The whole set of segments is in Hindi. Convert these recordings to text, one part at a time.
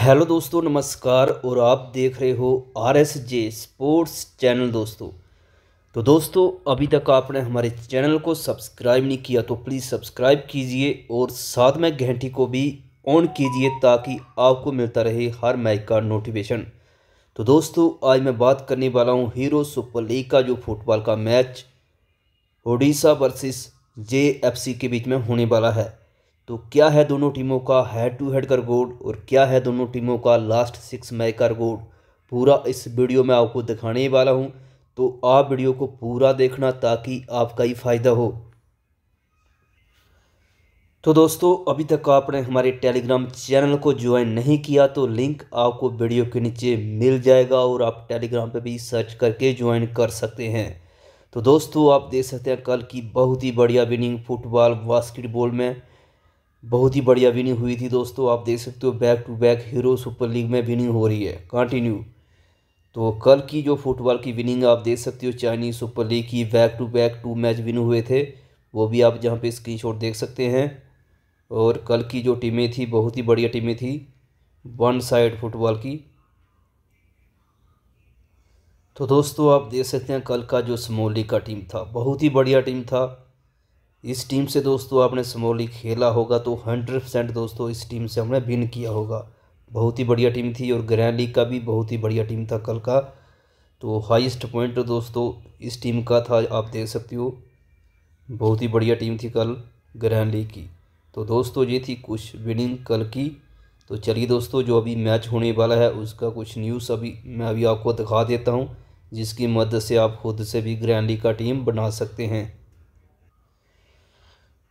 हेलो दोस्तों नमस्कार और आप देख रहे हो R S J sports channel दोस्तों तो दोस्तों अभी तक आपने हमारे चैनल को सब्सक्राइब नहीं किया तो प्लीज़ सब्सक्राइब कीजिए और साथ में घंटी को भी ऑन कीजिए ताकि आपको मिलता रहे हर मैच का नोटिफिकेशन तो दोस्तों आज मैं बात करने वाला हूँ हीरो सुपर लीग का जो फुटबॉल का मैच ओडिशा वर्सेस जे के बीच में होने वाला है तो क्या है दोनों टीमों का हेड टू हेड का रिकॉर्ड और क्या है दोनों टीमों का लास्ट सिक्स मैच का रिकॉर्ड पूरा इस वीडियो में आपको दिखाने वाला हूँ तो आप वीडियो को पूरा देखना ताकि आपका ही फ़ायदा हो तो दोस्तों अभी तक आपने हमारे टेलीग्राम चैनल को ज्वाइन नहीं किया तो लिंक आपको वीडियो के नीचे मिल जाएगा और आप टेलीग्राम पे भी सर्च करके ज्वाइन कर सकते हैं तो दोस्तों आप देख सकते हैं कल की बहुत ही बढ़िया विनिंग फुटबॉल बास्केटबॉल में बहुत ही बढ़िया विनिंग हुई थी दोस्तों आप देख सकते हो back to back hero super league में विनिंग हो रही है कंटिन्यू तो कल की जो फुटबॉल की विनिंग आप देख सकते हो चाइनीज सुपर लीग की back to back two match win हुए थे वो भी आप जहाँ पे स्क्रीनशॉट देख सकते हैं और कल की जो टीमें थी बहुत ही बढ़िया टीमें थी वन साइड फुटबॉल की तो दोस्तों आप देख सकते हैं कल का जो समोली का टीम था बहुत ही बढ़िया टीम था इस टीम से दोस्तों आपने समोली खेला होगा तो हंड्रेड परसेंट दोस्तों इस टीम से हमने विन किया होगा बहुत ही बढ़िया टीम थी और ग्रैंड लीग का भी बहुत ही बढ़िया टीम था कल का तो हाईएस्ट पॉइंट दोस्तों इस टीम का था आप देख सकते हो बहुत ही बढ़िया टीम थी कल ग्रैंड लीग की तो दोस्तों ये थी कुछ विनिंग कल की तो चलिए दोस्तों जो अभी मैच होने वाला है उसका कुछ न्यूज़ अभी मैं अभी आपको दिखा देता हूँ जिसकी मदद से आप खुद से भी ग्रैंड लीग का टीम बना सकते हैं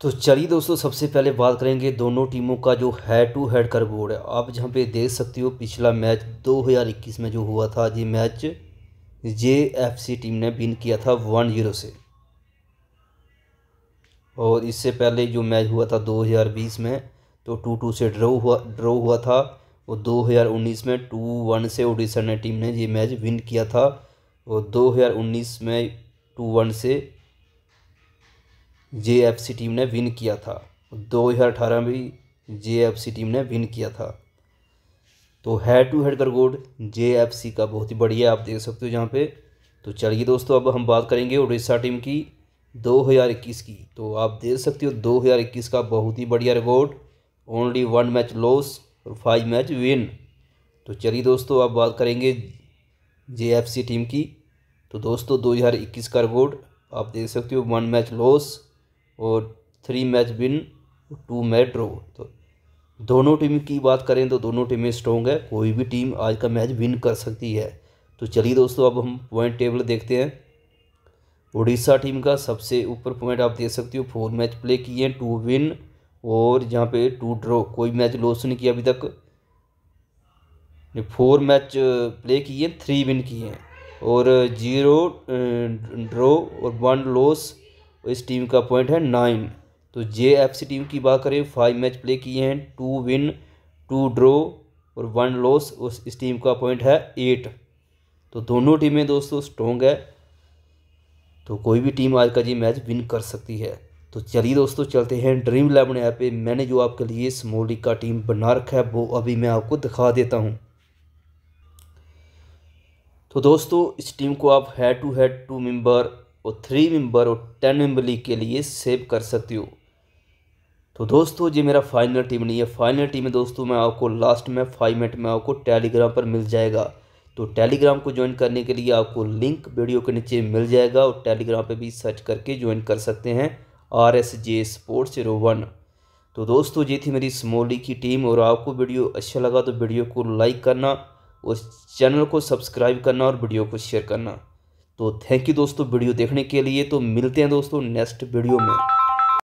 तो चलिए दोस्तों सबसे पहले बात करेंगे दोनों टीमों का जो हेड टू हेड बोर्ड है आप जहाँ पे देख सकते हो पिछला मैच 2021 में जो हुआ था ये match J F C team ने विन किया था वन जीरो से और इससे पहले जो मैच हुआ था 2020 में तो टू टू से ड्रॉ हुआ ड्रॉ हुआ था और 2019 में टू वन से ओडिशा ने टीम ने ये मैच विन किया था और दो में टू वन से जे टीम ने विन किया था 2018 में भी जे टीम ने विन किया था तो head to head record J का बहुत ही बढ़िया आप देख सकते हो जहाँ पे तो चलिए दोस्तों अब हम बात करेंगे उड़ीसा टीम की 2021 की तो आप देख सकते हो 2021 का बहुत ही बढ़िया record only one match loss और फाइव मैच विन तो चलिए दोस्तों अब बात करेंगे जे टीम की तो दोस्तों 2021 का रिकॉर्ड आप देख सकते हो वन मैच लॉस और three match win two match draw तो दोनों टीम की बात करें तो दोनों टीमें स्ट्रॉन्ग है कोई भी टीम आज का मैच विन कर सकती है तो चलिए दोस्तों अब हम पॉइंट टेबल देखते हैं उड़ीसा टीम का सबसे ऊपर पॉइंट आप देख सकते हो फोर मैच प्ले किए हैं टू विन और यहाँ पे टू ड्रॉ कोई मैच लॉस नहीं किया अभी तक फोर मैच प्ले किए थ्री विन किए हैं और जीरो ड्रॉ और वन लॉस और इस टीम का पॉइंट है नाइन तो जे एफ सी टीम की बात करें फाइव मैच प्ले किए हैं टू विन टू ड्रॉ और वन लॉस उस इस टीम का पॉइंट है एट तो दोनों टीमें दोस्तों स्ट्रॉन्ग है तो कोई भी टीम आज का जी मैच विन कर सकती है तो चलिए दोस्तों चलते हैं ड्रीम इलेवन ऐप पे मैंने जो आपके लिए स्मॉल लीग का टीम बना रखा है वो अभी मैं आपको दिखा देता हूँ तो दोस्तों इस टीम को आप head to head two member और थ्री मेंबर और टेन मेंबर लीग के लिए सेव कर सकते हो तो दोस्तों ये मेरा फाइनल टीम नहीं है फाइनल टीम में दोस्तों मैं आपको लास्ट में फाइव मिनट में आपको टेलीग्राम पर मिल जाएगा तो टेलीग्राम को ज्वाइन करने के लिए आपको लिंक वीडियो के नीचे मिल जाएगा और टेलीग्राम पर भी सर्च करके ज्वाइन कर सकते हैं R S J sports zero one तो दोस्तों ये थी मेरी स्मोली की टीम और आपको वीडियो अच्छा लगा तो वीडियो को लाइक करना और चैनल को सब्सक्राइब करना और वीडियो को शेयर करना तो थैंक यू दोस्तों वीडियो देखने के लिए तो मिलते हैं दोस्तों नेक्स्ट वीडियो में